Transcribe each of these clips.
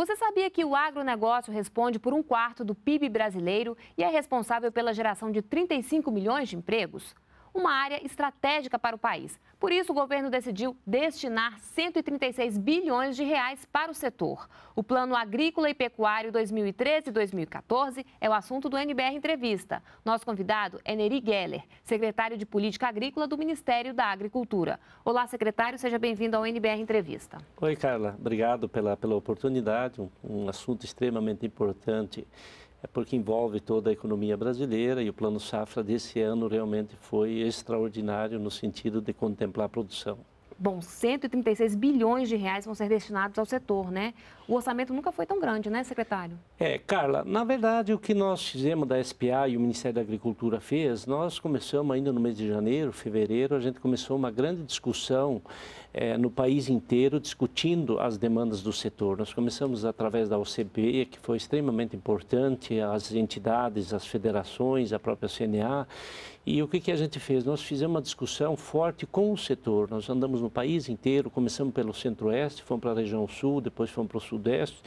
Você sabia que o agronegócio responde por um quarto do PIB brasileiro e é responsável pela geração de 35 milhões de empregos? uma área estratégica para o país. Por isso, o governo decidiu destinar 136 bilhões de reais para o setor. O Plano Agrícola e Pecuário 2013-2014 é o assunto do NBR Entrevista. Nosso convidado é Neri Geller, secretário de Política Agrícola do Ministério da Agricultura. Olá, secretário, seja bem-vindo ao NBR Entrevista. Oi, Carla. Obrigado pela, pela oportunidade. Um, um assunto extremamente importante é porque envolve toda a economia brasileira e o plano safra desse ano realmente foi extraordinário no sentido de contemplar a produção. Bom, 136 bilhões de reais vão ser destinados ao setor, né? O orçamento nunca foi tão grande, né, secretário? É, Carla, na verdade o que nós fizemos da SPA e o Ministério da Agricultura fez, nós começamos ainda no mês de janeiro, fevereiro, a gente começou uma grande discussão é, no país inteiro discutindo as demandas do setor. Nós começamos através da OCB, que foi extremamente importante, as entidades, as federações, a própria CNA. E o que, que a gente fez? Nós fizemos uma discussão forte com o setor. Nós andamos no país inteiro, começamos pelo centro-oeste, fomos para a região sul, depois fomos para o sudeste.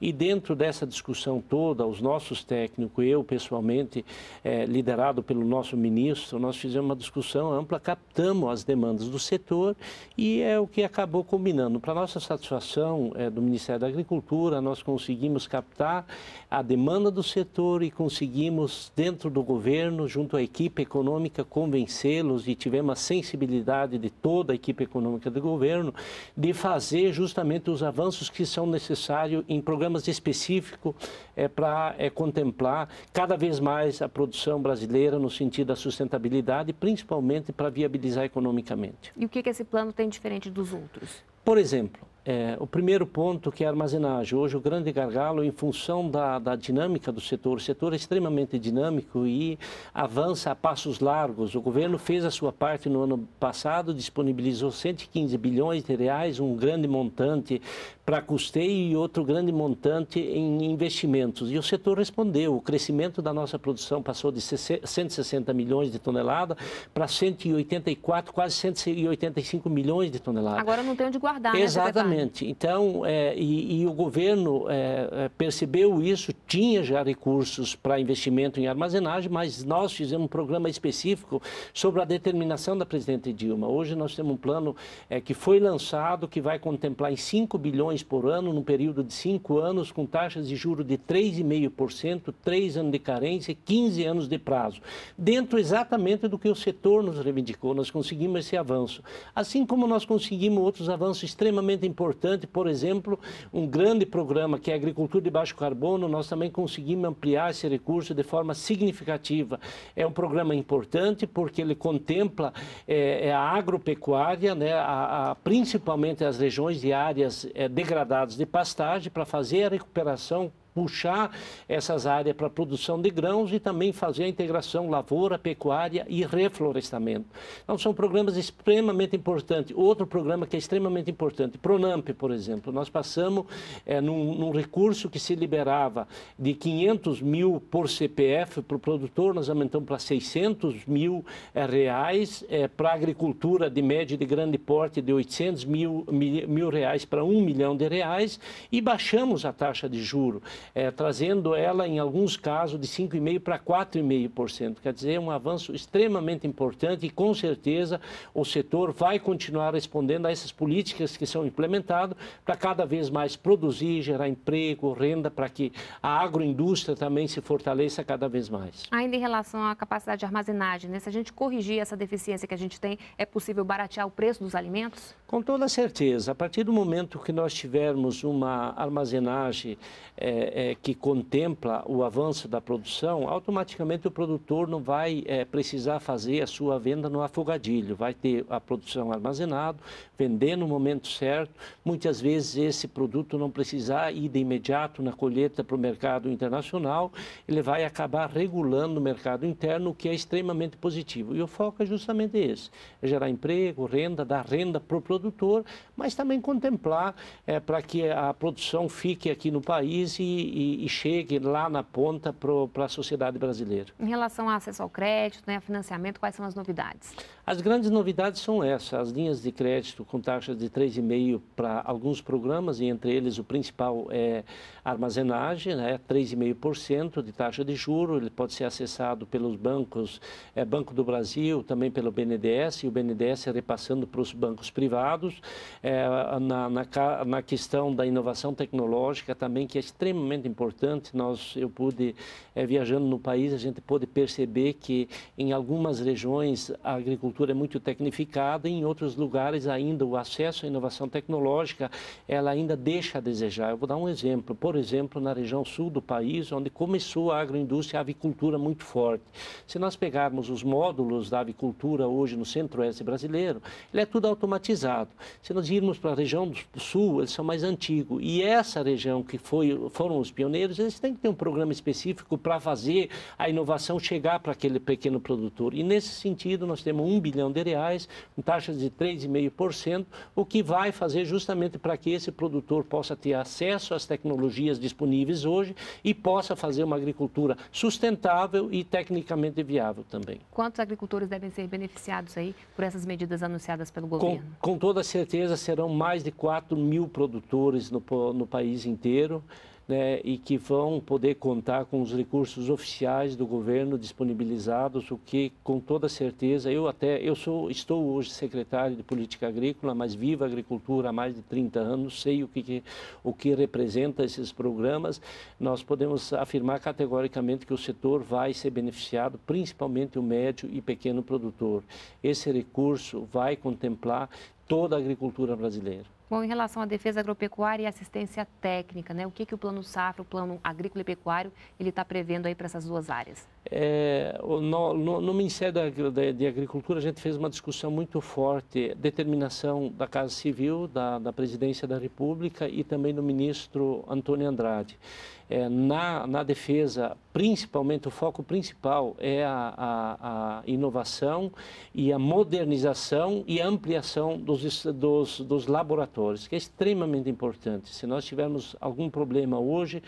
E dentro dessa discussão toda, os nossos técnicos, eu pessoalmente, é, liderado pelo nosso ministro, nós fizemos uma discussão ampla, captamos as demandas do setor e é o que acabou combinando. Para nossa satisfação é, do Ministério da Agricultura, nós conseguimos captar a demanda do setor e conseguimos, dentro do governo, junto à equipe econômica, convencê-los e tivemos a sensibilidade de toda a equipe econômica do governo de fazer justamente os avanços que são necessários em programas específicos é, para é, contemplar cada vez mais a produção brasileira no sentido da sustentabilidade, principalmente para viabilizar economicamente. E o que, que esse plano tem diferente? diferente dos outros. Por exemplo, é, o primeiro ponto que é a armazenagem. Hoje o grande gargalo, em função da, da dinâmica do setor, o setor é extremamente dinâmico e avança a passos largos. O governo fez a sua parte no ano passado, disponibilizou 115 bilhões de reais, um grande montante para custeio e outro grande montante em investimentos. E o setor respondeu. O crescimento da nossa produção passou de 160 milhões de toneladas para 184, quase 185 milhões de toneladas. Agora não tem onde guardar né, exatamente. Né, então, é, e, e, o governo é, é, percebeu isso, tinha já recursos para investimento em armazenagem, mas nós fizemos um programa específico sobre a determinação da presidente Dilma. Hoje nós temos um plano é, que foi lançado, que vai contemplar em 5 bilhões por ano, num período de 5 anos, com taxas de juros de 3,5%, 3 anos de carência e 15 anos de prazo. Dentro exatamente do que o setor nos reivindicou, nós conseguimos esse avanço. Assim como nós conseguimos outros avanços extremamente importante, por exemplo, um grande programa que é a agricultura de baixo carbono, nós também conseguimos ampliar esse recurso de forma significativa. É um programa importante porque ele contempla é, é a agropecuária, né, a, a, principalmente as regiões de áreas é, degradadas de pastagem, para fazer a recuperação puxar essas áreas para a produção de grãos e também fazer a integração lavoura, pecuária e reflorestamento. Então, são programas extremamente importantes. Outro programa que é extremamente importante, Pronamp, por exemplo. Nós passamos é, num, num recurso que se liberava de 500 mil por CPF para o produtor, nós aumentamos para 600 mil é, reais, é, para a agricultura de médio e de grande porte de 800 mil, mil, mil reais para 1 milhão de reais e baixamos a taxa de juro é, trazendo ela, em alguns casos, de 5,5% para 4,5%. Quer dizer, é um avanço extremamente importante e, com certeza, o setor vai continuar respondendo a essas políticas que são implementadas para cada vez mais produzir, gerar emprego, renda, para que a agroindústria também se fortaleça cada vez mais. Ainda em relação à capacidade de armazenagem, né? se a gente corrigir essa deficiência que a gente tem, é possível baratear o preço dos alimentos? Com toda certeza. A partir do momento que nós tivermos uma armazenagem é, é, que contempla o avanço da produção, automaticamente o produtor não vai é, precisar fazer a sua venda no afogadilho, vai ter a produção armazenada, vender no momento certo. Muitas vezes esse produto não precisar ir de imediato na colheita para o mercado internacional, ele vai acabar regulando o mercado interno, o que é extremamente positivo. E o foco é justamente esse: é gerar emprego, renda, dar renda para o produtor, mas também contemplar é, para que a produção fique aqui no país e e, e chegue lá na ponta para a sociedade brasileira. Em relação ao acesso ao crédito, né, a financiamento, quais são as novidades? As grandes novidades são essas, as linhas de crédito com taxas de 3,5 para alguns programas, e entre eles o principal é armazenagem, né, 3,5% de taxa de juro, ele pode ser acessado pelos bancos, é, Banco do Brasil, também pelo BNDES, e o BNDES é repassando para os bancos privados, é, na, na, na questão da inovação tecnológica também, que é extremamente extremamente importante. Nós, eu pude, é, viajando no país, a gente pôde perceber que em algumas regiões a agricultura é muito tecnificada, e em outros lugares ainda o acesso à inovação tecnológica ela ainda deixa a desejar. Eu vou dar um exemplo. Por exemplo, na região sul do país, onde começou a agroindústria, a avicultura muito forte. Se nós pegarmos os módulos da avicultura hoje no centro-oeste brasileiro, ele é tudo automatizado. Se nós irmos para a região do sul, eles são mais antigos. E essa região que foi, foram os pioneiros, eles têm que ter um programa específico para fazer a inovação chegar para aquele pequeno produtor. E nesse sentido, nós temos um bilhão de reais, com taxas de 3,5%, o que vai fazer justamente para que esse produtor possa ter acesso às tecnologias disponíveis hoje e possa fazer uma agricultura sustentável e tecnicamente viável também. Quantos agricultores devem ser beneficiados aí por essas medidas anunciadas pelo governo? Com, com toda certeza serão mais de 4 mil produtores no, no país inteiro né, e que vão poder contar com os recursos oficiais do governo disponibilizados, o que com toda certeza eu até eu sou estou hoje secretário de política agrícola, mas vivo a agricultura há mais de 30 anos, sei o que, que o que representa esses programas. Nós podemos afirmar categoricamente que o setor vai ser beneficiado, principalmente o médio e pequeno produtor. Esse recurso vai contemplar toda a agricultura brasileira. Bom, em relação à defesa agropecuária e assistência técnica, né, o que, que o Plano Safra, o Plano Agrícola e Pecuário, ele está prevendo aí para essas duas áreas? É, no, no, no, Ministério da, de Agricultura, a gente fez uma discussão muito forte, determinação da Casa Civil, da, da Presidência da República e também do ministro Antônio Andrade é, na, na defesa, principalmente, o foco principal é a, a, a, inovação e a modernização e a ampliação dos, dos, dos laboratórios, que é extremamente importante. Se nós tivermos algum problema hoje,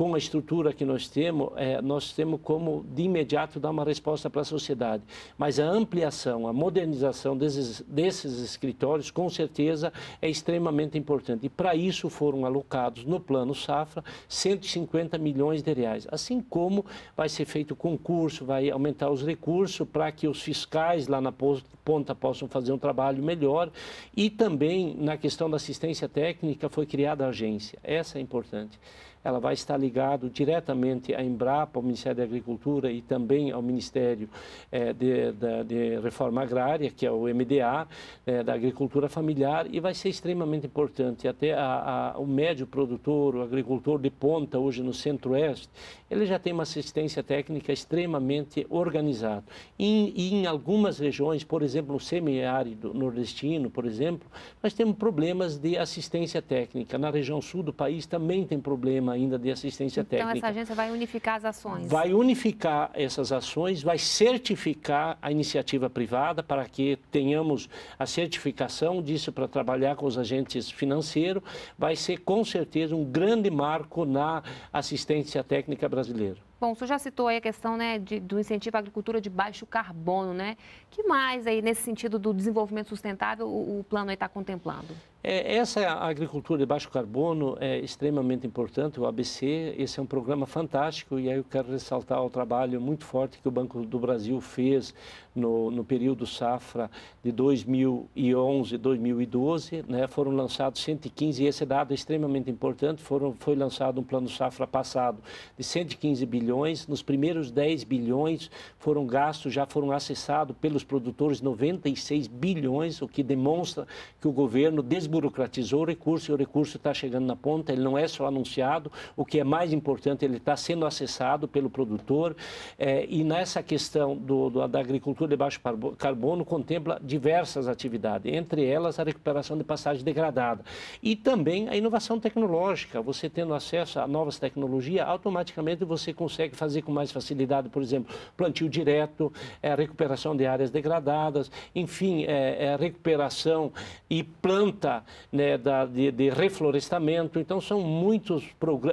com a estrutura que nós temos, é, nós temos como de imediato dar uma resposta para a sociedade. Mas a ampliação, a modernização desses, desses escritórios, com certeza, é extremamente importante. E para isso foram alocados no Plano Safra 150 milhões de reais. Assim como vai ser feito concurso, vai aumentar os recursos para que os fiscais lá na ponta possam fazer um trabalho melhor. E também na questão da assistência técnica foi criada a agência. Essa é importante. Ela vai estar ligada ligado diretamente à Embrapa, ao Ministério da Agricultura e também ao Ministério é, de, de, Reforma Agrária, que é o MDA, é, eh, da Agricultura Familiar, e vai ser extremamente importante. Até a, a, o médio produtor, o agricultor de ponta, hoje no Centro-Oeste, ele já tem uma assistência técnica extremamente organizada. E, e em algumas regiões, por exemplo, no semiárido nordestino, por exemplo, nós temos problemas de assistência técnica. Na região sul do país também tem problema ainda de assistência assistência então, técnica. Então, essa agência vai unificar as ações? Vai unificar essas ações, vai certificar a iniciativa privada para que tenhamos a certificação disso para trabalhar com os agentes financeiros. Vai ser, com certeza, um grande marco na assistência técnica brasileira. Bom, o senhor já citou aí a questão né, de, do incentivo à agricultura de baixo carbono, né? que mais aí nesse sentido do desenvolvimento sustentável o, o plano está contemplando? É, essa agricultura de baixo carbono é extremamente importante. O ABC, esse é um programa fantástico e aí eu quero ressaltar o trabalho muito forte que o Banco do Brasil fez no, no período safra de 2011 2012. Né? Foram lançados 115, e esse dado é extremamente importante, foram, foi lançado um plano safra passado de 115 bilhões. Nos primeiros 10 bilhões foram gastos, já foram acessados pelo dos produtores 96 bilhões, o que demonstra que o governo desburocratizou o recurso e o recurso está chegando na ponta, ele não é só anunciado, o que é mais importante, ele está sendo acessado pelo produtor. É, e nessa questão do, do, da agricultura de baixo carbono, contempla diversas atividades, entre elas a recuperação de passagem degradada. E também a inovação tecnológica, você tendo acesso a novas tecnologias, automaticamente você consegue fazer com mais facilidade, por exemplo, plantio direto, é, recuperação de áreas áreas degradadas, enfim, é, é recuperação e planta né, da, de, de, reflorestamento. Então, são muitos,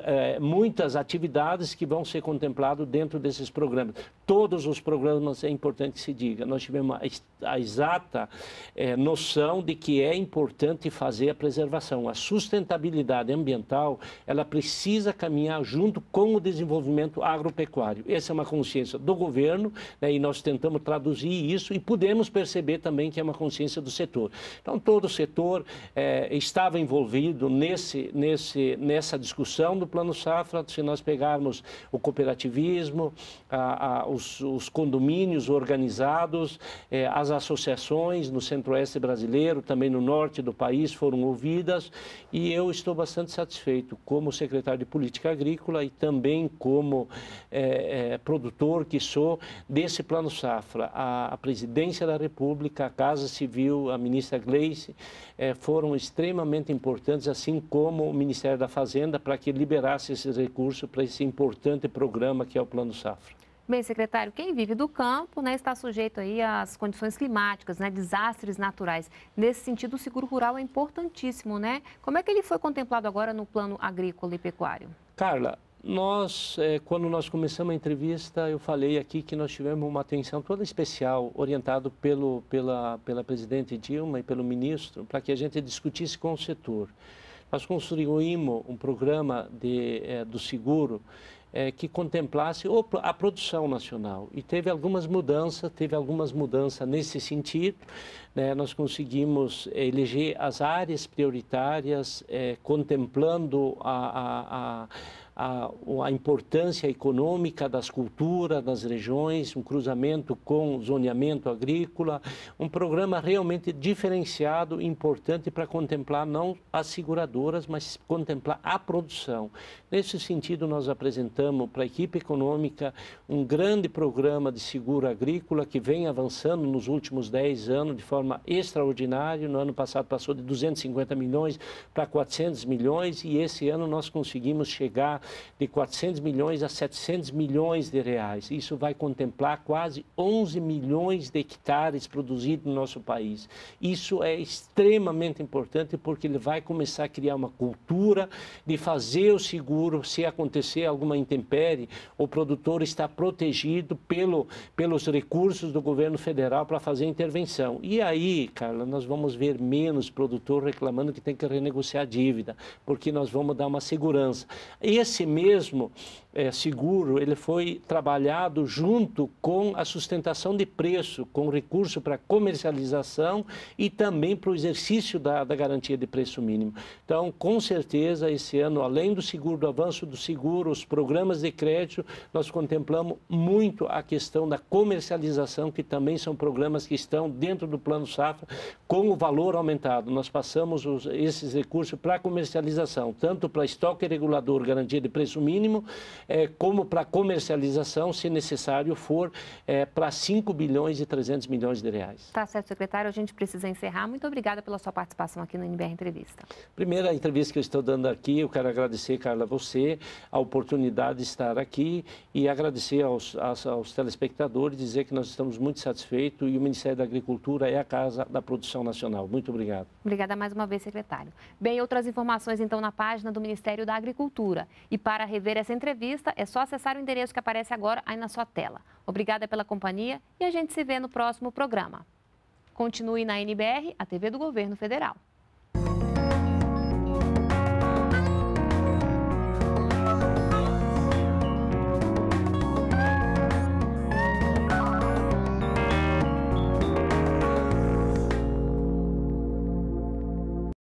é, muitas atividades que vão ser contempladas dentro desses programas. Todos os programas, é importante que se diga, nós tivemos a, a exata é, noção de que é importante fazer a preservação. A sustentabilidade ambiental, ela precisa caminhar junto com o desenvolvimento agropecuário. Essa é uma consciência do governo né, e nós tentamos traduzir isso isso e pudemos perceber também que é uma consciência do setor. Então, todo o setor é, estava envolvido nesse, nesse, nessa discussão do Plano Safra. Se nós pegarmos o cooperativismo, a, a, os, os, condomínios organizados, é, as associações no centro-oeste brasileiro, também no norte do país, foram ouvidas e eu estou bastante satisfeito como secretário de Política Agrícola e também como é, é produtor que sou desse Plano Safra. A, a presidência da República, a Casa Civil, a ministra Gleice, eh, foram extremamente importantes, assim como o Ministério da Fazenda, para que liberasse esses recursos para esse importante programa que é o Plano Safra. Bem, secretário, quem vive do campo né, está sujeito aí às condições climáticas, né, desastres naturais. Nesse sentido, o seguro rural é importantíssimo, né? Como é que ele foi contemplado agora no plano agrícola e pecuário? Carla, nós, é, quando nós começamos a entrevista, eu falei aqui que nós tivemos uma atenção toda especial, orientado pelo, pela, pela presidente Dilma e pelo ministro, para que a gente discutisse com o setor. Nós construímos um programa de, é, do seguro é, que contemplasse a produção nacional. E teve algumas mudanças, teve algumas mudanças nesse sentido. Né? Nós conseguimos eleger as áreas prioritárias, é, contemplando a, a, a a, a importância econômica das culturas, das regiões, um cruzamento com zoneamento agrícola, um programa realmente diferenciado e importante para contemplar não as seguradoras, mas contemplar a produção. Nesse sentido, nós apresentamos para a equipe econômica um grande programa de seguro agrícola que vem avançando nos últimos 10 anos de forma extraordinária. No ano passado passou de 250 milhões para 400 milhões e esse ano nós conseguimos chegar de 400 milhões a 700 milhões de reais. Isso vai contemplar quase 11 milhões de hectares produzidos no nosso país. Isso é extremamente importante porque ele vai começar a criar uma cultura de fazer o seguro se acontecer alguma intempérie, o produtor está protegido pelo, pelos recursos do governo federal para fazer intervenção. E aí, Carla, nós vamos ver menos produtor reclamando que tem que renegociar a dívida, porque nós vamos dar uma segurança. Esse si mesmo é, seguro, ele foi trabalhado junto com a sustentação de preço, com recurso para comercialização e também para o exercício da, da garantia de preço mínimo. Então, com certeza, esse ano, além do seguro, do avanço do seguro, os programas de crédito, nós contemplamos muito a questão da comercialização, que também são programas que estão dentro do Plano Safra, com o valor aumentado. Nós passamos os, esses recursos para comercialização, tanto para estoque regulador, garantia de preço mínimo, é, como para comercialização, se necessário for, é, para 5 bilhões e 300 milhões de reais. Tá certo, secretário. A gente precisa encerrar. Muito obrigada pela sua participação aqui no NBR Entrevista. Primeira entrevista que eu estou dando aqui, eu quero agradecer, Carla, você, a oportunidade de estar aqui e agradecer aos, aos, aos telespectadores, dizer que nós estamos muito satisfeitos e o Ministério da Agricultura é a Casa da Produção Nacional. Muito obrigado. Obrigada mais uma vez, secretário. Bem, outras informações então na página do Ministério da Agricultura. E para rever essa entrevista, é só acessar o endereço que aparece agora aí na sua tela. Obrigada pela companhia e a gente se vê no próximo programa. Continue na NBR, a TV do Governo Federal.